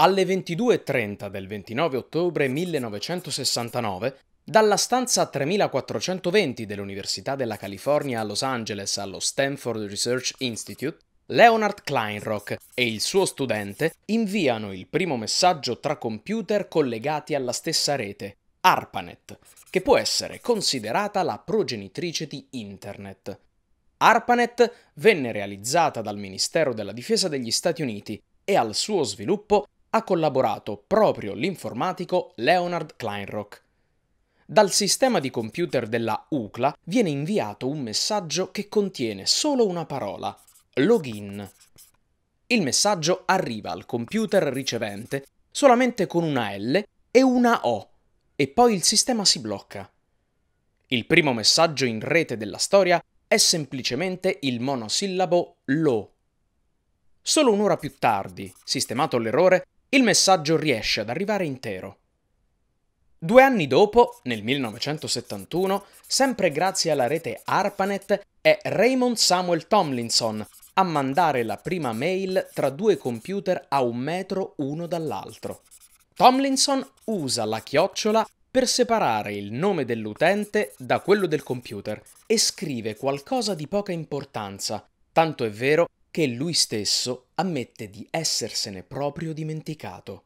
Alle 22.30 del 29 ottobre 1969, dalla stanza 3420 dell'Università della California a Los Angeles allo Stanford Research Institute, Leonard Kleinrock e il suo studente inviano il primo messaggio tra computer collegati alla stessa rete, ARPANET, che può essere considerata la progenitrice di Internet. ARPANET venne realizzata dal Ministero della Difesa degli Stati Uniti e al suo sviluppo ha collaborato proprio l'informatico Leonard Kleinrock. Dal sistema di computer della UCLA viene inviato un messaggio che contiene solo una parola, login. Il messaggio arriva al computer ricevente solamente con una L e una O, e poi il sistema si blocca. Il primo messaggio in rete della storia è semplicemente il monosillabo lo. Solo un'ora più tardi, sistemato l'errore, il messaggio riesce ad arrivare intero. Due anni dopo, nel 1971, sempre grazie alla rete ARPANET, è Raymond Samuel Tomlinson a mandare la prima mail tra due computer a un metro uno dall'altro. Tomlinson usa la chiocciola per separare il nome dell'utente da quello del computer e scrive qualcosa di poca importanza, tanto è vero che lui stesso ammette di essersene proprio dimenticato.